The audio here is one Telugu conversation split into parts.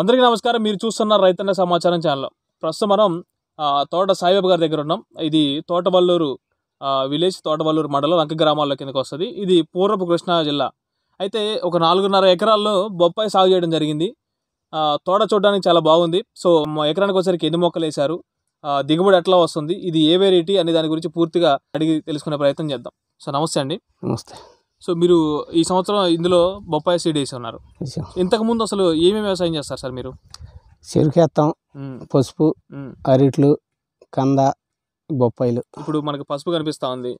అందరికీ నమస్కారం మీరు చూస్తున్న రైతన్న సమాచారం ఛానల్ ప్రస్తుతం మనం తోట సాయిబాబు గారి దగ్గర ఉన్నాం ఇది తోటవల్లూరు విలేజ్ తోటవల్లూరు మండలం అంక గ్రామాల్లో కిందకి వస్తుంది ఇది పూర్వపు కృష్ణా జిల్లా అయితే ఒక నాలుగున్నర ఎకరాల్లో బొప్పాయి సాగు చేయడం జరిగింది తోట చూడడానికి చాలా బాగుంది సో ఎకరానికి వచ్చేసరికి ఎన్ని మొక్కలు వేశారు దిగుబడి ఎట్లా వస్తుంది ఇది ఏ వెరైటీ అనే దాని గురించి పూర్తిగా అడిగి తెలుసుకునే ప్రయత్నం చేద్దాం సో నమస్తే అండి నమస్తే సో మీరు ఈ సంవత్సరం ఇందులో బొప్పాయి సీడ్ వేసి ఉన్నారు ఇంతకుముందు అసలు ఏమేమి వ్యవసాయం చేస్తారు సార్ మీరు చెరుకేత్తాం పసుపు అరిట్లు కంద బొప్పాయిలు ఇప్పుడు మనకు పసుపు కనిపిస్తా ఉంది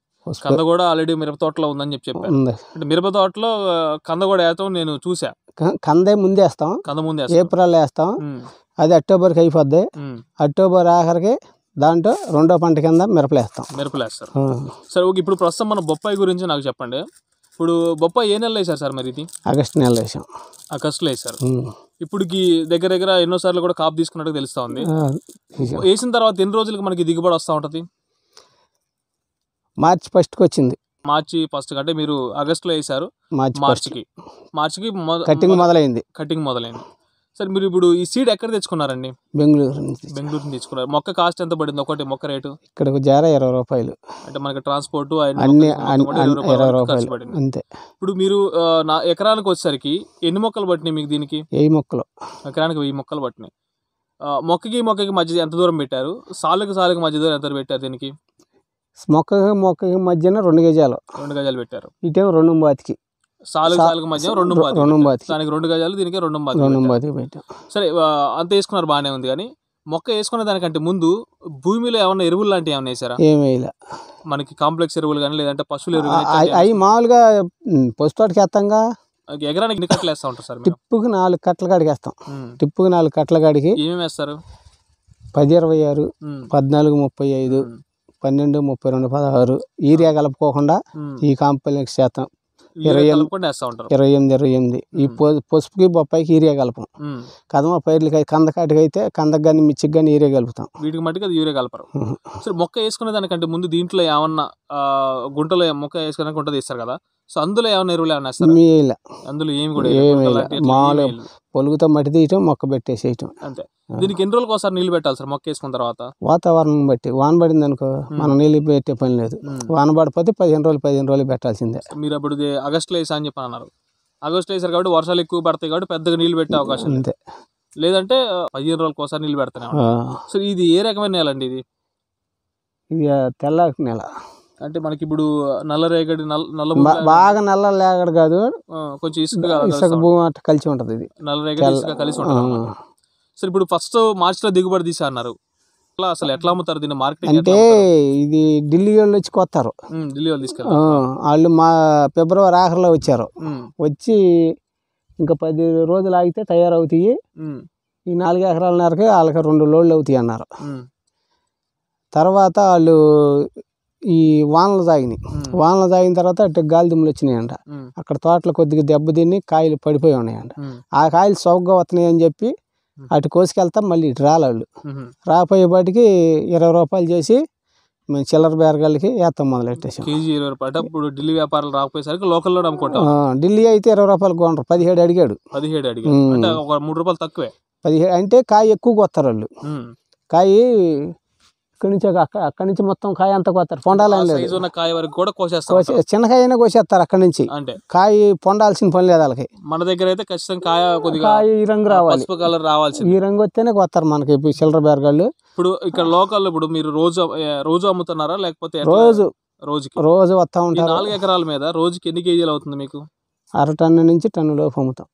కంద కూడా ఆల్రెడీ మిరప తోటలో ఉందని చెప్పి చెప్పారు అంటే మిరప తోటలో కంద కూడా వేస్తాం నేను చూసా కందే ముందేస్తాం కంద ముందే ఏప్రిల్ వేస్తాం అది అక్టోబర్కి అయిపోద్ది అక్టోబర్ ఆఖరికి దాంట్లో రెండో పంట కింద మిరపలేస్తాం మిరపలేస్తారు సరే ఓకే ఇప్పుడు ప్రస్తుతం మన బొప్పాయి గురించి నాకు చెప్పండి ఇప్పుడు బొప్పాయి ఏ నెలలో వేసారు సార్ మరి ఇది ఆగస్టు నెలలో వేసాం ఆగస్టులో వేసారు ఇప్పుడు దగ్గర దగ్గర ఎన్నోసార్లు కూడా కాపు తీసుకున్నట్టు తెలుస్తా ఉంది వేసిన తర్వాత ఎన్ని రోజులకు మనకి దిగుబడి వస్తూ ఉంటుంది మార్చి ఫస్ట్కి వచ్చింది మార్చి ఫస్ట్ అంటే మీరు ఆగస్టులో వేసారు మార్చికి మార్చికి కటింగ్ మొదలైంది కటింగ్ మొదలైంది సార్ మీరు ఇప్పుడు ఈ సీడ్ ఎక్కడ తెచ్చుకున్నారండి బెంగళూరు నుంచి బెంగళూరు నుంచి తెచ్చుకున్నారు మొక్క కాస్ట్ ఎంత పడింది ఒకటి మొక్క రేటు ఇక్కడ జార ఇరవై రూపాయలు అంటే మనకి ట్రాన్స్పోర్ట్ అన్ని ఇరవై రూపాయలు పడింది అంతే ఇప్పుడు మీరు నా ఎకరానికి వచ్చేసరికి ఎన్ని మొక్కలు పట్టినాయి మీకు దీనికి ఏ మొక్కలు ఎకరానికి వెయ్యి మొక్కలు పట్టినాయి మొక్కకి మొక్కకి మధ్య ఎంత దూరం పెట్టారు సాలుకి సాలుకి మధ్య దూరం ఎంత పెట్టారు దీనికి మొక్కకి మొక్కకి మధ్యన రెండు గజాలు రెండు గజాలు పెట్టారు ఇటే రెండు బాతికి సాలు సాలుగు మధ్య రెండు రెండు దానికి రెండు గజాలు దీనికి రెండు రెండు బాతి సరే అంత వేసుకున్నారు బాగానే ఉంది కానీ మొక్క వేసుకున్న దానికంటే ముందు భూమిలో ఏమన్నా ఎరువులు లాంటివి ఏమైనా వేసారా ఏమేలా మనకి కాంప్లెక్స్ ఎరువులు కానీ లేదంటే పశువుల ఎరువులు అవి మామూలుగా పసుపు వేస్తాంగా ఎగరానికి ఎన్ని కట్టలు వేస్తా ఉంటారు సార్ టిప్పుకి నాలుగు కట్టలు కాడికి వేస్తాం టిప్పుకి నాలుగు కట్టలు కాడికి ఏమేమి వేస్తారు పది ఇరవై ఆరు పద్నాలుగు ముప్పై ఐదు పన్నెండు ముప్పై రెండు పదహారు ఈరియా కలుపుకోకుండా ఈ కాంప్లెక్స్ చేస్తాం ఇరవై ఇరవై ఎనిమిది ఇరవై ఎనిమిది ఈ పసుపుకి బొప్పాయికి యూరియా కలపం కదమ పైర్లకి కందకాటికి అయితే కందకు కానీ మిర్చికి కానీ యూరియా కలుపుతాం వీటికి మట్టికి అది యూరియా కలపరు సరే మొక్క వేసుకునే దానికంటే ముందు దీంట్లో ఏమన్నా గుంటలో మొక్క వేసుకునే గుంట తీస్తారు కదా సో అందులో ఏమైనా ఎరువులు ఏమైనా వేస్తారా అందులో ఏమి కూడా ఏమి మామూలుగా పొలుగుతో మట్టి తీయటం మొక్క పెట్టేసేయటం అంతే దీనికి ఎన్ని రోజులకు ఒకసారి నీళ్ళు పెట్టాలి సార్ మొక్క వేసుకున్న తర్వాత వాతావరణం బట్టి వాన పడింది అనుకో మనం నీళ్ళు పెట్టే పని లేదు వాన పడిపోతే పదిహేను రోజులు పదిహేను రోజులు పెట్టాల్సిందే మీరు అప్పుడు ఆగస్టులో వేసా అని చెప్పి అన్నారు ఆగస్టులో వేసారు కాబట్టి వర్షాలు ఎక్కువ పడతాయి కాబట్టి పెద్దగా నీళ్ళు పెట్టే అవకాశం అంతే లేదంటే పదిహేను రోజులకు ఒకసారి నీళ్ళు పెడతాను సో ఇది ఏ రకమైన నేల అండి ఇది ఇది తెల్ల నేల అంటే మనకి ఇప్పుడు నల్ల రేగడి నల్ల బాగా నల్ల రేగడి కాదు కొంచెం ఇసుక ఇసుక భూమి కలిసి ఉంటుంది ఇది నల్ల రేగడి ఇసుక కలిసి ఉంటుంది సరే ఇప్పుడు ఫస్ట్ మార్చిలో దిగుబడి తీసా అన్నారు అసలు ఎట్లా అమ్ముతారు దీన్ని మార్కెట్ అంటే ఇది ఢిల్లీ వాళ్ళు వచ్చి కొత్తారు ఢిల్లీ వాళ్ళు తీసుకెళ్ళారు వాళ్ళు మా ఫిబ్రవరి ఆఖరిలో వచ్చారు వచ్చి ఇంకా పది రోజులు ఆగితే తయారవుతాయి ఈ నాలుగు ఎకరాలన్నరకే వాళ్ళకి రెండు లోడ్లు అవుతాయి అన్నారు తర్వాత వాళ్ళు ఈ వానలు తాగినాయి వానలు తాగిన తర్వాత అటు గాలి వచ్చినాయి అంట అక్కడ తోటలు కొద్దిగా దెబ్బ తిని కాయలు పడిపోయి ఉన్నాయంట ఆ కాయలు సౌగ్గా వస్తున్నాయి అని చెప్పి అటు కోసుకెళ్తాం మళ్ళీ ఇటు రాలళ్ళు రాపోయేపాటికి ఇరవై రూపాయలు చేసి మేము చిల్లర బేరగాళ్ళకి వేస్తాం మొదలెట్టేసాం కేజీ ఇరవై రూపాయలు ఢిల్లీ వ్యాపారాలు రాకపోయేసరికి లోకల్లో అమ్ముకుంటాం ఢిల్లీ అయితే ఇరవై రూపాయలు కొంటారు పదిహేడు అడిగాడు పదిహేడు అడిగాడు ఒక మూడు రూపాయలు తక్కువే పదిహేడు అంటే కాయ ఎక్కువ కొత్తారు వాళ్ళు కాయ ఇక్కడ నుంచి అక్కడ నుంచి మొత్తం కాయ అంతా కోస్తారు పొండాలని లేదు కాయ వరకు కూడా కోసేస్తారు చిన్న కాయ అయినా కోసేస్తారు అక్కడ నుంచి అంటే కాయ పొండాల్సిన పని లేదు వాళ్ళకి మన దగ్గర అయితే ఖచ్చితంగా కాయ కొద్దిగా కాయ ఈ రంగు రావాలి కలర్ రావాల్సి ఈ రంగు వస్తేనే కోస్తారు మనకి చిల్లర బేరగాళ్ళు ఇప్పుడు ఇక్కడ లోకల్ ఇప్పుడు మీరు రోజు రోజు అమ్ముతున్నారా లేకపోతే రోజు రోజుకి రోజు వస్తా ఉంటారు నాలుగు ఎకరాల మీద రోజుకి ఎన్ని కేజీలు అవుతుంది మీకు అర టన్ను నుంచి టన్ను లోపు అమ్ముతాం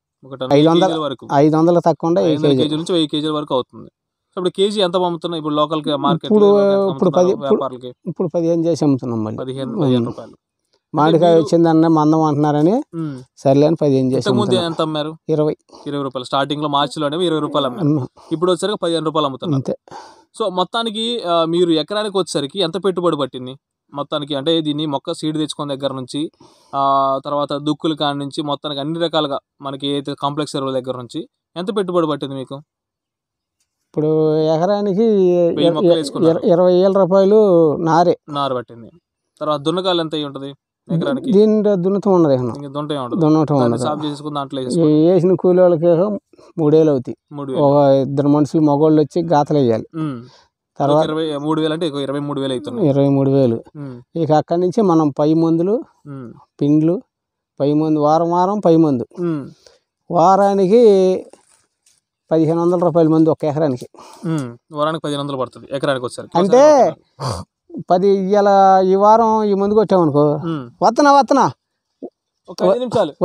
ఐదు వందల వరకు ఐదు వందల తక్కువ కేజీల నుంచి వెయ్యి కేజీల వరకు అవుతుంది ఇప్పుడు కేజీ ఎంత పంపుతున్నాయి ఇప్పుడు లోకల్ మార్కెట్ ఇప్పుడు ఇప్పుడు పది ఇప్పుడు పదిహేను చేసి అమ్ముతున్నాం మళ్ళీ పదిహేను పదిహేను రూపాయలు మామిడికాయ వచ్చిందన్న మందం అంటున్నారని సర్లే అని పదిహేను చేసి ముందు ఎంత అమ్మారు ఇరవై ఇరవై రూపాయలు స్టార్టింగ్ లో మార్చిలో ఇరవై రూపాయలు అమ్మారు ఇప్పుడు వచ్చేసరికి పదిహేను రూపాయలు అమ్ముతారు అంతే సో మొత్తానికి మీరు ఎకరానికి వచ్చేసరికి ఎంత పెట్టుబడి పట్టింది మొత్తానికి అంటే దీన్ని మొక్క సీడ్ తెచ్చుకున్న దగ్గర నుంచి తర్వాత దుక్కులు కాడ నుంచి మొత్తానికి అన్ని రకాలుగా మనకి ఏదైతే కాంప్లెక్స్ ఎరువుల దగ్గర నుంచి ఎంత పెట్టుబడి పట్టింది మీకు ఇప్పుడు ఎకరానికి ఇరవై వేల రూపాయలు నారే నారు పట్టింది తర్వాత దున్నకాలు ఎంత ఉంటుంది దీని దున్నతం ఉండదు ఇక ఉండదు దున్నటం ఉండదు చేసుకుని దాంట్లో వేసిన కూలి వాళ్ళకి మూడేళ్ళు అవుతాయి మూడు ఒక ఇద్దరు మనుషులు మగవాళ్ళు వచ్చి గాతలు వేయాలి తర్వాత ఇరవై మూడు వేలు అంటే ఇరవై మూడు వేలు అవుతుంది ఇరవై మూడు వేలు ఇక అక్కడి నుంచి మనం పై మందులు పిండ్లు పై మందు వారం వారం పై మందు వారానికి పదిహేను వందల రూపాయల మంది ఒక ఎకరానికి వారానికి పదిహేను వందలు పడుతుంది ఎకరానికి వచ్చారు అంటే పది ఇలా ఈ వారం ఈ మందు కొట్టామనుకో వత్తనా వత్తనా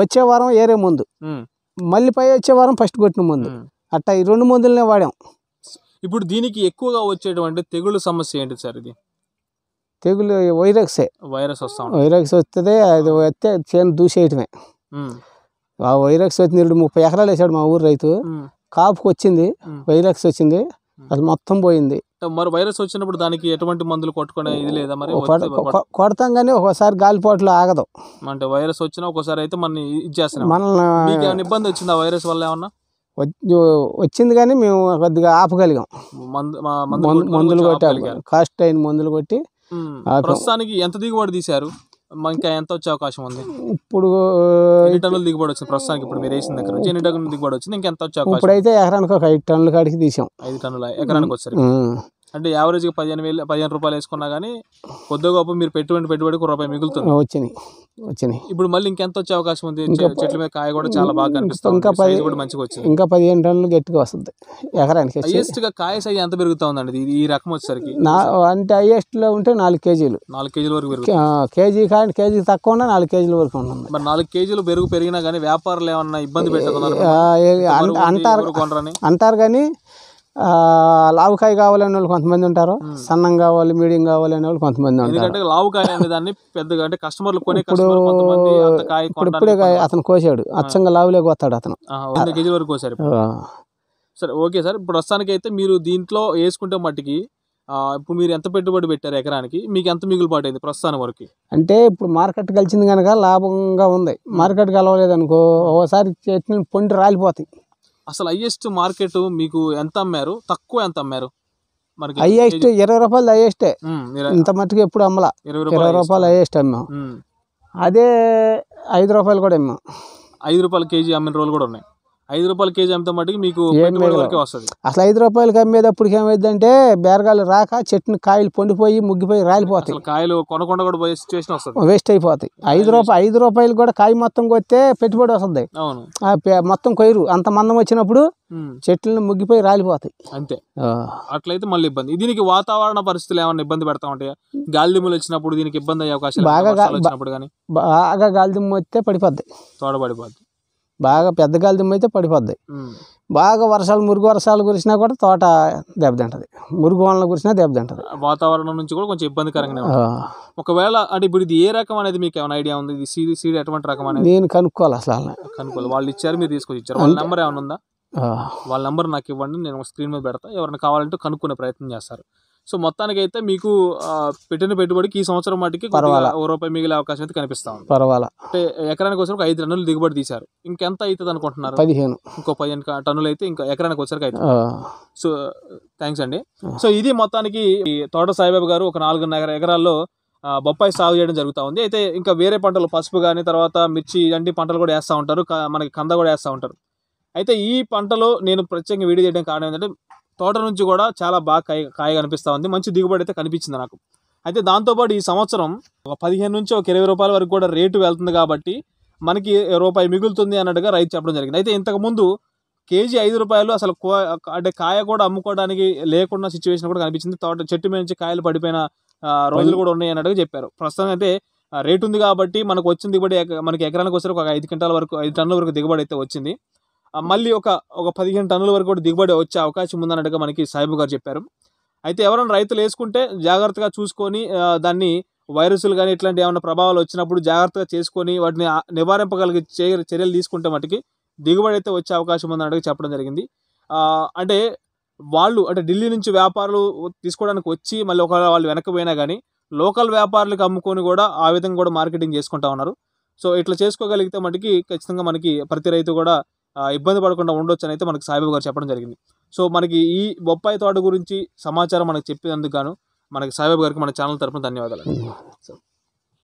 వచ్చే వారం ఏరే ముందు మళ్ళీ పై వచ్చే వారం ఫస్ట్ కొట్టిన ముందు అట్టా ఈ రెండు మందులనే వాడాం ఇప్పుడు దీనికి ఎక్కువగా వచ్చేటువంటి తెగులు సమస్య ఏంటి సార్ ఇది తెగులు వైరక్సే వైరస్ వస్తాం వైరక్స్ వస్తుంది అది వస్తే చేను దూసేయటమే ఆ వైరక్స్ వచ్చి ఇప్పుడు ముప్పై ఎకరాలు వేసాడు మా ఊరు రైతు కాపుకి వచ్చింది వైరస్ వచ్చింది అది మొత్తం పోయింది మరి వైరస్ వచ్చినప్పుడు దానికి ఎటువంటి మందులు కొట్టుకునే ఇది లేదా మరి కొడతాం కానీ ఒకసారి గాలిపోట్లు ఆగదు అంటే వైరస్ వచ్చినా ఒకసారి అయితే మనం ఇచ్చేస్తున్నాం మనల్ని ఇబ్బంది వచ్చింది ఆ వైరస్ వల్ల ఏమన్నా వచ్చింది కానీ మేము కొద్దిగా ఆపగలిగాం మందులు కొట్టాలి కాస్ట్ అయిన మందులు కొట్టి ప్రస్తుతానికి ఎంత దిగుబడి తీశారు ఇంకా ఎంత వచ్చే అవకాశం ఉంది ఇప్పుడు ఎన్ని టన్నులు దిగుబడి వచ్చింది ప్రస్తుతానికి ఇప్పుడు మీరు వేసిన దగ్గర నుంచి ఎన్ని టన్నులు దిగుబడి వచ్చింది ఇంకా ఎంత వచ్చే అవకాశం ఇప్పుడైతే ఎకరానికి ఒక ఐదు టన్నులు కాడికి తీసాం ఐదు టన్నుల ఎకరానికి వచ్చారు అంటే గా పదిహేను వేలు పదిహేను రూపాయలు వేసుకున్నా కానీ కొద్ది గొప్ప మీరు పెట్టుబడి పెట్టుబడికి ఒక రూపాయి మిగులుతుంది వచ్చినాయి వచ్చినాయి ఇప్పుడు మళ్ళీ ఇంకెంత వచ్చే అవకాశం ఉంది చెట్ల మీద కాయ కూడా చాలా బాగా కనిపిస్తుంది ఇంకా పది కూడా మంచిగా వచ్చింది ఇంకా పదిహేను టన్నులు గట్టిగా వస్తుంది ఎకరానికి గా కాయ సైజ్ ఎంత పెరుగుతా ఉందండి ఇది ఈ రకం వచ్చేసరికి నా అంటే లో ఉంటే నాలుగు కేజీలు నాలుగు కేజీల వరకు కేజీ కాయ కేజీ తక్కువ ఉన్నా నాలుగు కేజీల వరకు ఉంటుంది మరి నాలుగు కేజీలు పెరుగు పెరిగినా కానీ వ్యాపారులు ఏమన్నా ఇబ్బంది పెట్టకుండా అంటారు అంటారు కానీ లావుకాయ కావాలనే వాళ్ళు కొంతమంది ఉంటారు సన్నం కావాలి మీడియం కావాలి అనే వాళ్ళు కొంతమంది ఉంటారు లావుకాయ దాన్ని పెద్దగా అంటే కస్టమర్లు ఇప్పుడు ఇప్పుడు ఇప్పుడే అతను కోసాడు అచ్చంగా లావులే కోస్తాడు అతను కేజీ వరకు కోసాడు సరే ఓకే సార్ ఇప్పుడు ప్రస్తుతానికి అయితే మీరు దీంట్లో వేసుకుంటే మట్టికి ఇప్పుడు మీరు ఎంత పెట్టుబడి పెట్టారు ఎకరానికి మీకు ఎంత మిగులు అయింది ప్రస్తుతానికి వరకు అంటే ఇప్పుడు మార్కెట్ కలిసింది కనుక లాభంగా ఉంది మార్కెట్ కలవలేదు అనుకో ఒకసారి పొంటి రాలిపోతాయి అసలు హైయెస్ట్ మార్కెట్ మీకు ఎంత అమ్మారు తక్కువ ఎంత అమ్మారు హైయెస్ట్ ఇరవై రూపాయలు హైయెస్టే ఇంత మట్టుకు ఎప్పుడు అమ్మలా ఇరవై రూపాయలు హైయెస్ట్ అమ్మాం అదే ఐదు రూపాయలు కూడా అమ్మాం ఐదు రూపాయలు కేజీ అమ్మిన రోజులు కూడా ఉన్నాయి ఐదు రూపాయల కేజీ అంత మటుకు మీకు వస్తుంది అసలు ఐదు రూపాయలకి అమ్మేటప్పటికి ఏమైందంటే బేరగాలు రాక చెట్టుని కాయలు పండిపోయి ముగ్గిపోయి రాలిపోతాయి కాయలు కొనకుండా కూడా పోయే సిచువేషన్ వస్తుంది వేస్ట్ అయిపోతాయి ఐదు రూపాయలు ఐదు రూపాయలు కూడా కాయ మొత్తం కొత్తే పెట్టుబడి వస్తుంది అవును మొత్తం కొయ్యరు అంత మందం వచ్చినప్పుడు చెట్లను ముగ్గిపోయి రాలిపోతాయి అంతే అట్లయితే మళ్ళీ ఇబ్బంది దీనికి వాతావరణ పరిస్థితులు ఏమైనా ఇబ్బంది పెడతా ఉంటాయి గాలిదిమ్ములు వచ్చినప్పుడు దీనికి ఇబ్బంది అయ్యే అవకాశం బాగా బాగా గాలిదిమ్మ వస్తే పడిపోద్ది తోడబడిపోద్ది బాగా పెద్ద గాలి దుమ్ము పడిపోద్ది బాగా వర్షాలు మురుగు వర్షాలు కురిసినా కూడా తోట దెబ్బతింటది మురుగు వానలు కురిసినా దెబ్బతింటది వాతావరణం నుంచి కూడా కొంచెం ఇబ్బందికరంగా ఒకవేళ అంటే ఇప్పుడు ఇది ఏ రకం అనేది మీకు ఏమైనా ఐడియా ఉంది ఇది సీడ్ సీడ్ ఎటువంటి రకం అనేది నేను కనుక్కోవాలి అసలు కనుక్కోవాలి వాళ్ళు ఇచ్చారు మీరు తీసుకొచ్చి ఇచ్చారు వాళ్ళ నెంబర్ ఏమైనా ఉందా వాళ్ళ నెంబర్ నాకు ఇవ్వండి నేను స్క్రీన్ మీద పెడతా ఎవరైనా కావాలంటే కనుక్కునే ప్రయత్నం చేస్తారు సో మొత్తానికి అయితే మీకు పెట్టిన పెట్టుబడికి ఈ సంవత్సరం మటుకి రూపాయి మిగిలే అవకాశం అయితే కనిపిస్తా ఉంది పర్వాలా అంటే ఎకరానికి వచ్చరికి ఐదు టన్నులు దిగుబడి తీశారు ఇంకెంత అవుతుంది అనుకుంటున్నారు పదిహేను ఇంకో పదిహేను టన్నులు అయితే ఇంకా ఎకరానికి వచ్చరికి అయితే సో థ్యాంక్స్ అండి సో ఇది మొత్తానికి తోట సాయిబాబు గారు ఒక నాలుగున్నర ఎకరాల్లో బొప్పాయి సాగు చేయడం జరుగుతూ ఉంది అయితే ఇంకా వేరే పంటలు పసుపు కానీ తర్వాత మిర్చి ఇలాంటి పంటలు కూడా వేస్తూ ఉంటారు మనకి కంద కూడా వేస్తూ ఉంటారు అయితే ఈ పంటలో నేను ప్రత్యేకంగా వీడియో చేయడం కారణం ఏంటంటే తోట నుంచి కూడా చాలా బాగా కాయ కాయ కనిపిస్తూ ఉంది మంచి దిగుబడి అయితే కనిపించింది నాకు అయితే దాంతోపాటు ఈ సంవత్సరం ఒక పదిహేను నుంచి ఒక ఇరవై రూపాయల వరకు కూడా రేటు వెళ్తుంది కాబట్టి మనకి రూపాయి మిగులుతుంది అన్నట్టుగా రైతు చెప్పడం జరిగింది అయితే ఇంతకుముందు కేజీ ఐదు రూపాయలు అసలు అంటే కాయ కూడా అమ్ముకోవడానికి లేకుండా సిచ్యువేషన్ కూడా కనిపించింది తోట చెట్టు మీద నుంచి కాయలు పడిపోయిన రోజులు కూడా ఉన్నాయి అన్నట్టుగా చెప్పారు ప్రస్తుతం అయితే రేటు ఉంది కాబట్టి మనకు వచ్చిన దిగుబడి మనకి ఎకరానికి వచ్చేసరికి ఒక ఐదు క్వింటాల వరకు ఐదు టన్నుల వరకు దిగుబడి అయితే వచ్చింది మళ్ళీ ఒక ఒక పదిహేను టన్నుల వరకు కూడా దిగుబడి వచ్చే అవకాశం ఉందన్నట్టుగా మనకి సాయిబు గారు చెప్పారు అయితే ఎవరైనా రైతులు వేసుకుంటే జాగ్రత్తగా చూసుకొని దాన్ని వైరస్లు కానీ ఇట్లాంటి ఏమైనా ప్రభావాలు వచ్చినప్పుడు జాగ్రత్తగా చేసుకొని వాటిని నివారింపగలిగే చర్యలు తీసుకుంటే మటుకి దిగుబడి అయితే వచ్చే అవకాశం ఉందన్నట్టుగా చెప్పడం జరిగింది అంటే వాళ్ళు అంటే ఢిల్లీ నుంచి వ్యాపారులు తీసుకోవడానికి వచ్చి మళ్ళీ ఒకవేళ వాళ్ళు వెనకపోయినా కానీ లోకల్ వ్యాపారులకు అమ్ముకొని కూడా ఆ విధంగా కూడా మార్కెటింగ్ చేసుకుంటా ఉన్నారు సో ఇట్లా చేసుకోగలిగితే మటుకి ఖచ్చితంగా మనకి ప్రతి రైతు కూడా ఇబ్బంది పడకుండా ఉండొచ్చు అయితే మనకి సాయిబాబు గారు చెప్పడం జరిగింది సో మనకి ఈ బొప్పాయి తోట గురించి సమాచారం మనకు చెప్పినందుకు గాను మనకి సాయిబాబు గారికి మన ఛానల్ తరఫున ధన్యవాదాలు సార్